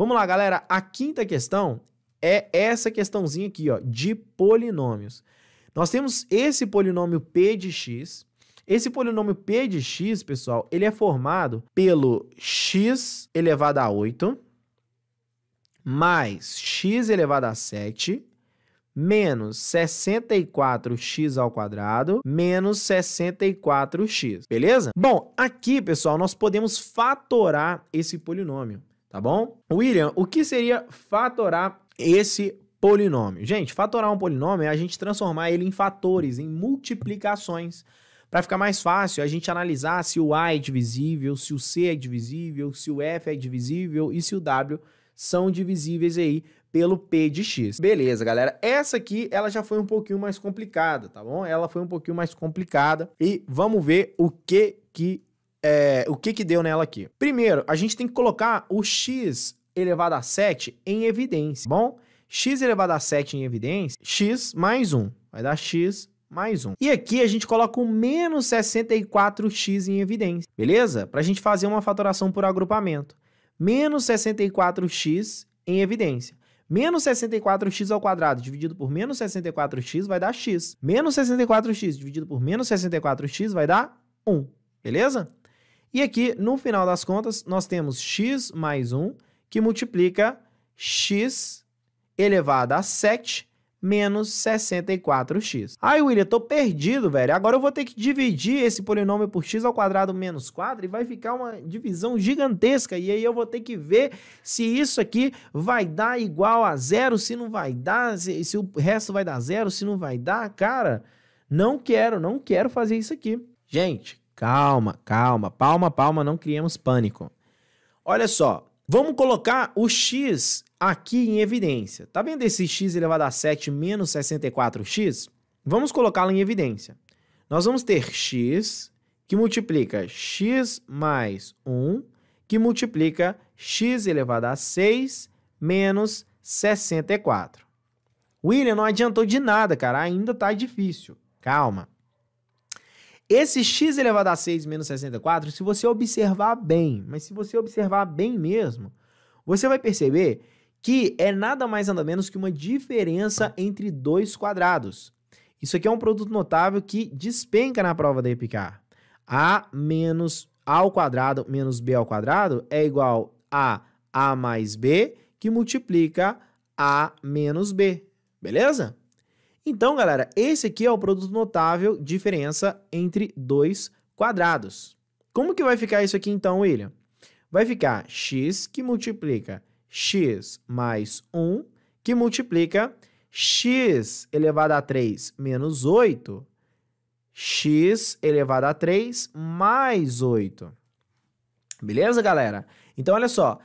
Vamos lá, galera. A quinta questão é essa questãozinha aqui, ó, de polinômios. Nós temos esse polinômio p de x. Esse polinômio p de x, pessoal, ele é formado pelo x elevado a 8 mais x elevado a 7 menos 64x ao quadrado menos 64x, beleza? Bom, aqui, pessoal, nós podemos fatorar esse polinômio tá bom? William, o que seria fatorar esse polinômio? Gente, fatorar um polinômio é a gente transformar ele em fatores, em multiplicações. Para ficar mais fácil, a gente analisar se o A é divisível, se o C é divisível, se o F é divisível e se o W são divisíveis aí pelo P de X. Beleza, galera. Essa aqui, ela já foi um pouquinho mais complicada, tá bom? Ela foi um pouquinho mais complicada e vamos ver o que que é, o que que deu nela aqui. Primeiro, a gente tem que colocar o x elevado a 7 em evidência, tá bom? x elevado a 7 em evidência, x mais 1, vai dar x mais 1. E aqui a gente coloca o menos 64x em evidência, beleza? Para a gente fazer uma fatoração por agrupamento. Menos 64x em evidência. Menos 64x ao quadrado dividido por menos 64x vai dar x. Menos 64x dividido por menos 64x vai dar 1, beleza? E aqui, no final das contas, nós temos x mais 1, que multiplica x elevado a 7 menos 64x. Ai, William, tô perdido, velho. Agora eu vou ter que dividir esse polinômio por x ao quadrado menos 4 e vai ficar uma divisão gigantesca. E aí eu vou ter que ver se isso aqui vai dar igual a zero, se não vai dar, se, se o resto vai dar zero, se não vai dar. Cara, não quero, não quero fazer isso aqui. Gente, Calma, calma. Palma, palma, não criemos pânico. Olha só, vamos colocar o x aqui em evidência. Tá vendo esse x elevado a 7 menos 64x? Vamos colocá-lo em evidência. Nós vamos ter x que multiplica x mais 1, que multiplica x elevado a 6 menos 64. William, não adiantou de nada, cara. Ainda está difícil. Calma. Esse x elevado a 6 menos 64, se você observar bem, mas se você observar bem mesmo, você vai perceber que é nada mais nada menos que uma diferença entre dois quadrados. Isso aqui é um produto notável que despenca na prova da EPICAR. A menos A ao quadrado menos B ao quadrado é igual a A mais B, que multiplica A menos B. Beleza? Então, galera, esse aqui é o produto notável, diferença entre dois quadrados. Como que vai ficar isso aqui então, William? Vai ficar x que multiplica x mais 1, que multiplica x elevado a 3 menos 8, x elevado a 3 mais 8. Beleza, galera? Então, olha só.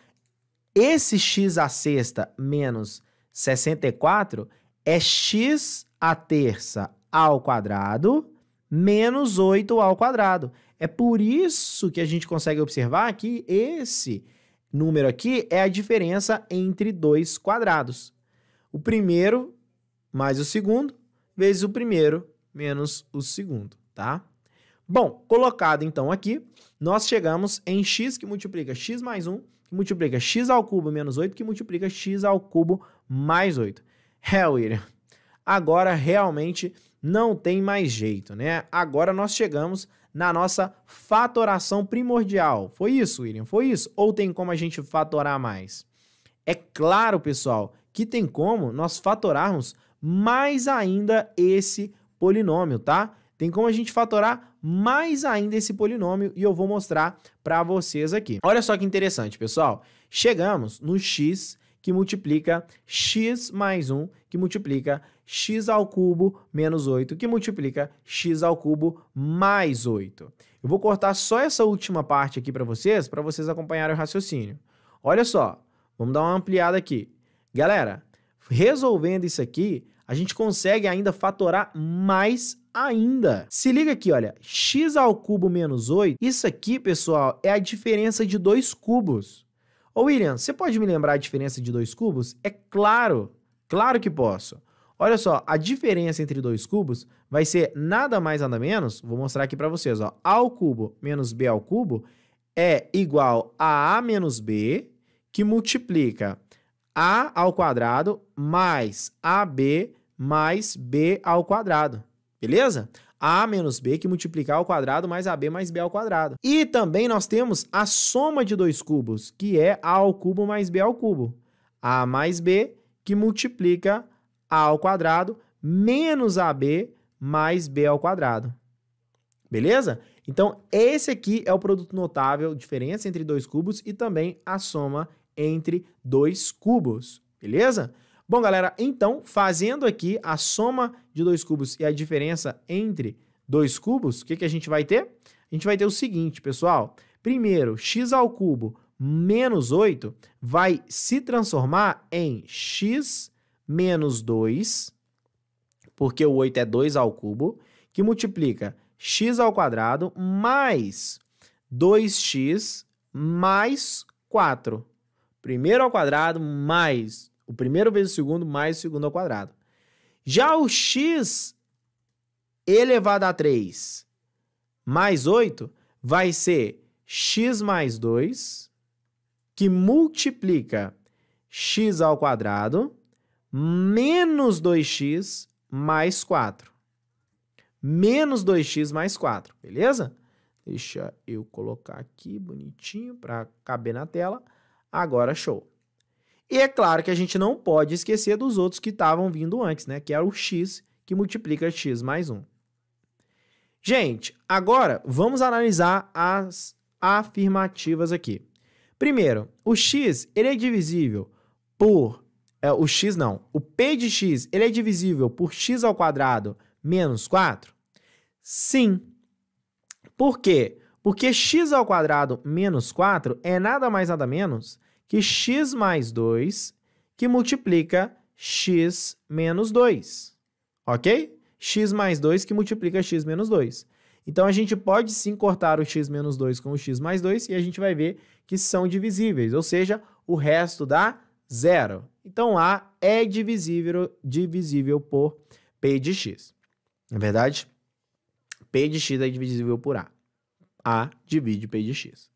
Esse x à sexta menos 64 é x a terça ao quadrado menos 8 ao quadrado. É por isso que a gente consegue observar que esse número aqui é a diferença entre dois quadrados. O primeiro mais o segundo, vezes o primeiro menos o segundo, tá? Bom, colocado então aqui, nós chegamos em x que multiplica x mais 1, que multiplica x ao cubo menos 8, que multiplica x ao cubo mais 8. É, William, agora realmente não tem mais jeito, né? Agora nós chegamos na nossa fatoração primordial. Foi isso, William? Foi isso? Ou tem como a gente fatorar mais? É claro, pessoal, que tem como nós fatorarmos mais ainda esse polinômio, tá? Tem como a gente fatorar mais ainda esse polinômio e eu vou mostrar para vocês aqui. Olha só que interessante, pessoal. Chegamos no x que multiplica x mais 1, que multiplica x ao cubo menos 8, que multiplica x ao cubo mais 8. Eu vou cortar só essa última parte aqui para vocês, para vocês acompanharem o raciocínio. Olha só, vamos dar uma ampliada aqui. Galera, resolvendo isso aqui, a gente consegue ainda fatorar mais ainda. Se liga aqui, olha, x ao cubo menos 8, isso aqui, pessoal, é a diferença de dois cubos. Ô William, você pode me lembrar a diferença de dois cubos? É claro, claro que posso. Olha só, a diferença entre dois cubos vai ser nada mais nada menos, vou mostrar aqui para vocês, ó, a ao cubo menos b ao cubo é igual a a menos b, que multiplica a ao quadrado mais ab mais b ao quadrado, beleza? a menos b que multiplicar ao quadrado mais ab mais b ao quadrado. E também nós temos a soma de dois cubos, que é a ao cubo mais b ao cubo. a mais b que multiplica a ao quadrado menos ab mais b ao quadrado. Beleza? Então, esse aqui é o produto notável, diferença entre dois cubos e também a soma entre dois cubos. Beleza? Bom, galera, então, fazendo aqui a soma de dois cubos e a diferença entre dois cubos, o que, que a gente vai ter? A gente vai ter o seguinte, pessoal. Primeiro, x ao cubo menos 8 vai se transformar em x menos 2, porque o 8 é 2 ao cubo, que multiplica x ao quadrado mais 2x mais 4. Primeiro ao quadrado mais o primeiro vezes o segundo mais o segundo ao quadrado. Já o x elevado a 3 mais 8 vai ser x mais 2 que multiplica x ao quadrado menos 2x mais 4. Menos 2x mais 4, beleza? Deixa eu colocar aqui bonitinho para caber na tela. Agora show. E é claro que a gente não pode esquecer dos outros que estavam vindo antes, né? Que era é o x que multiplica x mais 1. Gente, agora vamos analisar as afirmativas aqui. Primeiro, o x ele é divisível por é, o x não, o p de x ele é divisível por x ao quadrado menos 4? Sim. Por quê? Porque x ao quadrado menos 4 é nada mais nada menos que x mais 2, que multiplica x menos 2, ok? x mais 2 que multiplica x menos 2. Então, a gente pode sim cortar o x menos 2 com o x mais 2 e a gente vai ver que são divisíveis, ou seja, o resto dá zero. Então, A é divisível, divisível por P de x. Na é verdade, P de x é divisível por A. A divide P de x.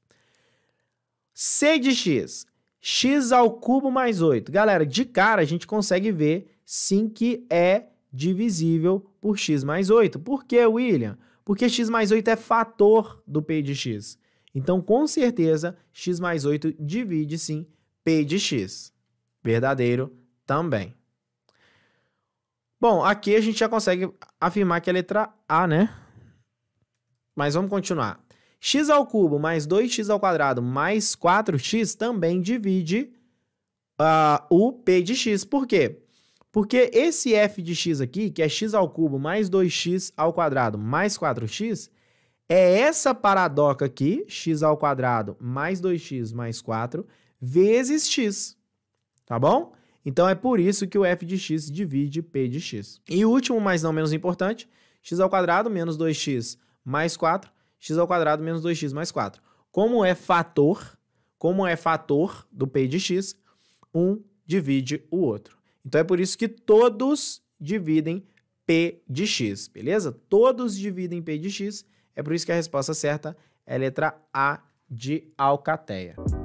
C de x x ao cubo mais 8. Galera, de cara a gente consegue ver sim que é divisível por x mais 8. Por quê, William? Porque x mais 8 é fator do p de x. Então, com certeza, x mais 8 divide sim p de x. Verdadeiro também. Bom, aqui a gente já consegue afirmar que é a letra A, né? Mas vamos continuar x ao cubo mais 2x ao quadrado mais 4x também divide uh, o p de x. Por quê? Porque esse f de x aqui, que é x ao cubo mais 2x ao quadrado mais 4x, é essa paradoca aqui, x ao quadrado mais 2x mais 4, vezes x, tá bom? Então, é por isso que o f de x divide p de x. E o último, mas não menos importante, x ao quadrado menos 2x mais 4 x ao quadrado menos 2x mais 4. Como é fator, como é fator do p de x, um divide o outro. Então é por isso que todos dividem p de x, beleza? Todos dividem p de x, é por isso que a resposta certa é a letra A de Alcateia.